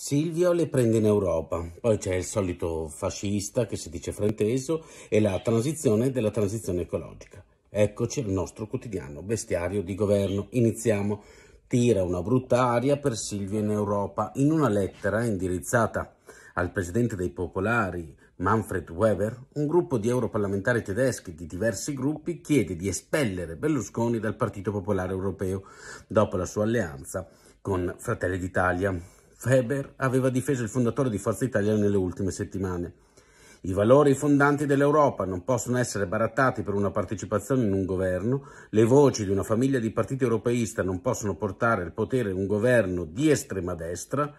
Silvio le prende in Europa, poi c'è il solito fascista che si dice frainteso e la transizione della transizione ecologica. Eccoci al nostro quotidiano bestiario di governo. Iniziamo. Tira una brutta aria per Silvio in Europa in una lettera indirizzata al presidente dei popolari Manfred Weber, un gruppo di europarlamentari tedeschi di diversi gruppi chiede di espellere Berlusconi dal Partito Popolare Europeo dopo la sua alleanza con Fratelli d'Italia. Weber aveva difeso il fondatore di Forza Italia nelle ultime settimane. I valori fondanti dell'Europa non possono essere barattati per una partecipazione in un governo, le voci di una famiglia di partiti europeista non possono portare al potere un governo di estrema destra,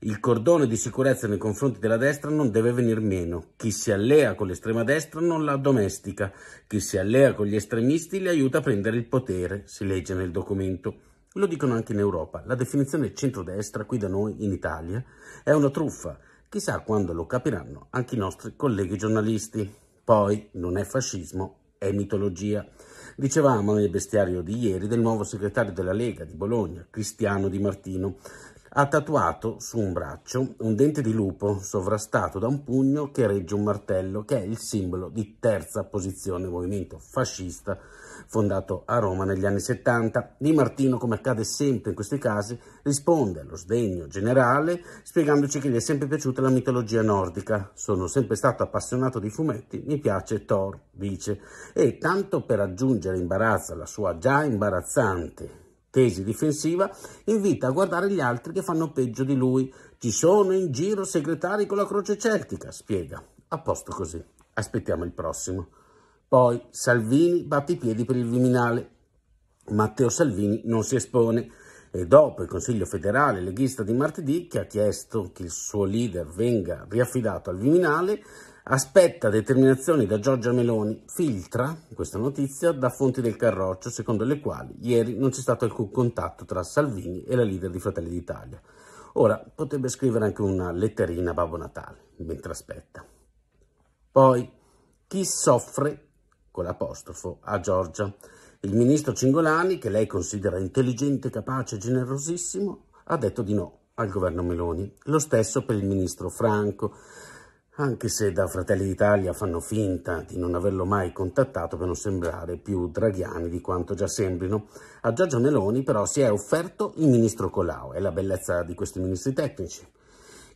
il cordone di sicurezza nei confronti della destra non deve venir meno, chi si allea con l'estrema destra non la domestica, chi si allea con gli estremisti li aiuta a prendere il potere, si legge nel documento. Ve lo dicono anche in Europa. La definizione centrodestra qui da noi in Italia è una truffa. Chissà quando lo capiranno anche i nostri colleghi giornalisti. Poi non è fascismo, è mitologia. Dicevamo nel bestiario di ieri del nuovo segretario della Lega di Bologna, Cristiano Di Martino, ha tatuato su un braccio un dente di lupo sovrastato da un pugno che regge un martello, che è il simbolo di terza posizione, movimento fascista fondato a Roma negli anni 70. Di Martino, come accade sempre in questi casi, risponde allo sdegno generale spiegandoci che gli è sempre piaciuta la mitologia nordica. Sono sempre stato appassionato di fumetti, mi piace Thor, dice, e tanto per aggiungere imbarazzo alla sua già imbarazzante tesi difensiva, invita a guardare gli altri che fanno peggio di lui. Ci sono in giro segretari con la croce celtica, spiega. A posto così. Aspettiamo il prossimo. Poi Salvini batte i piedi per il Viminale. Matteo Salvini non si espone. E dopo il Consiglio federale leghista di martedì, che ha chiesto che il suo leader venga riaffidato al Viminale, aspetta determinazioni da Giorgia Meloni, filtra questa notizia da fonti del Carroccio, secondo le quali ieri non c'è stato alcun contatto tra Salvini e la leader di Fratelli d'Italia. Ora potrebbe scrivere anche una letterina a Babbo Natale, mentre aspetta. Poi, chi soffre, con l'apostrofo, a Giorgia? Il ministro Cingolani, che lei considera intelligente, capace, generosissimo, ha detto di no al governo Meloni. Lo stesso per il ministro Franco, anche se da Fratelli d'Italia fanno finta di non averlo mai contattato per non sembrare più draghiani di quanto già sembrino. A Giorgio Meloni però si è offerto il ministro Colau, è la bellezza di questi ministri tecnici,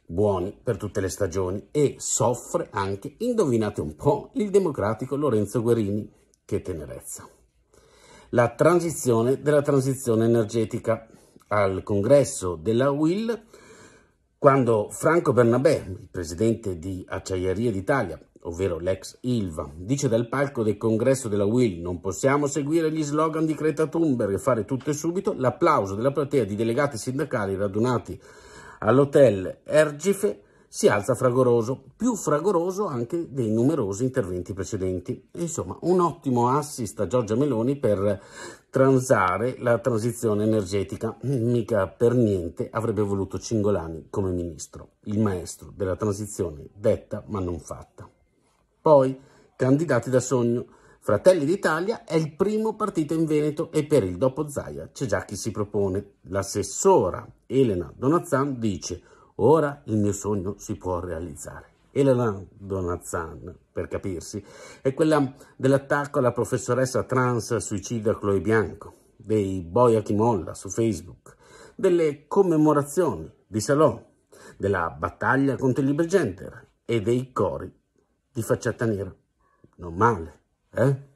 buoni per tutte le stagioni e soffre anche, indovinate un po', il democratico Lorenzo Guerini. Che tenerezza! la transizione della transizione energetica. Al congresso della UIL, quando Franco Bernabé, il presidente di Acciaierie d'Italia, ovvero l'ex Ilva, dice dal palco del congresso della UIL non possiamo seguire gli slogan di Creta Thunberg e fare tutto e subito, l'applauso della platea di delegati sindacali radunati all'hotel Ergife si alza fragoroso, più fragoroso anche dei numerosi interventi precedenti. Insomma, un ottimo assist a Giorgia Meloni per transare la transizione energetica. Mica per niente avrebbe voluto Cingolani come ministro, il maestro della transizione detta ma non fatta. Poi, candidati da sogno. Fratelli d'Italia è il primo partito in Veneto e per il dopo Zaia c'è già chi si propone. L'assessora Elena Donazzan dice Ora il mio sogno si può realizzare. Elena Donazzan, per capirsi, è quella dell'attacco alla professoressa trans suicida Chloe Bianco, dei boia chi molla su Facebook, delle commemorazioni di Salò, della battaglia contro il libro Gender e dei cori di facciata nera. Non male, eh?